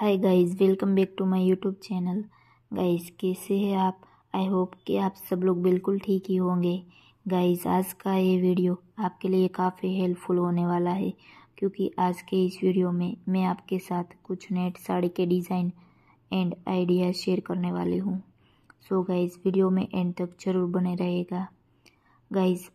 hi guys welcome back to my YouTube channel guys कैसे हैं आप आई होप कि आप सब लोग बिल्कुल ठीक ही होंगे गाइस आज का ये वीडियो आपके लिए काफ़ी हेल्पफुल होने वाला है क्योंकि आज के इस वीडियो में मैं आपके साथ कुछ नेट साड़ी के डिज़ाइन एंड आइडिया शेयर करने वाली हूँ सो गाइस वीडियो में एंड तक जरूर बने रहेगा गाइज़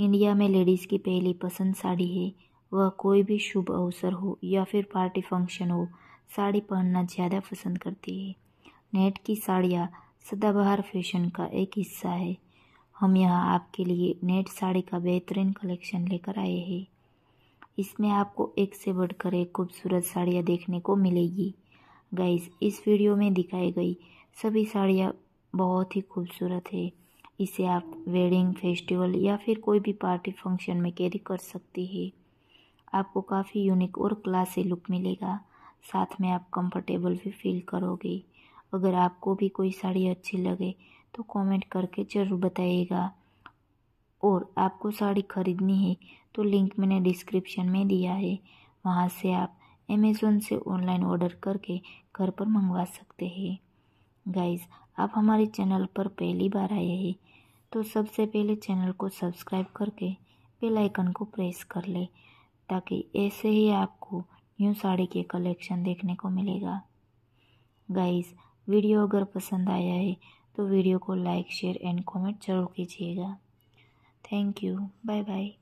इंडिया में लेडीज़ की पहली पसंद साड़ी है वह कोई भी शुभ अवसर हो या फिर पार्टी फंक्शन हो साड़ी पहनना ज़्यादा पसंद करती है नेट की साड़ियाँ सदाबहार फैशन का एक हिस्सा है हम यहाँ आपके लिए नेट साड़ी का बेहतरीन कलेक्शन लेकर आए हैं इसमें आपको एक से बढ़कर एक खूबसूरत साड़ियाँ देखने को मिलेगी गाइस इस वीडियो में दिखाई गई सभी साड़ियाँ बहुत ही खूबसूरत है इसे आप वेडिंग फेस्टिवल या फिर कोई भी पार्टी फंक्शन में कैरी कर सकती है आपको काफ़ी यूनिक और क्लासी लुक मिलेगा साथ में आप कंफर्टेबल भी फील करोगे अगर आपको भी कोई साड़ी अच्छी लगे तो कमेंट करके ज़रूर बताइएगा और आपको साड़ी ख़रीदनी है तो लिंक मैंने डिस्क्रिप्शन में दिया है वहाँ से आप अमेज़ोन से ऑनलाइन ऑर्डर करके घर पर मंगवा सकते हैं गाइज़ आप हमारे चैनल पर पहली बार आए हैं तो सबसे पहले चैनल को सब्सक्राइब करके बेल आइकन को प्रेस कर लें ताकि ऐसे ही आपको न्यू साड़ी के कलेक्शन देखने को मिलेगा गाइस वीडियो अगर पसंद आया है तो वीडियो को लाइक शेयर एंड कमेंट जरूर कीजिएगा थैंक यू बाय बाय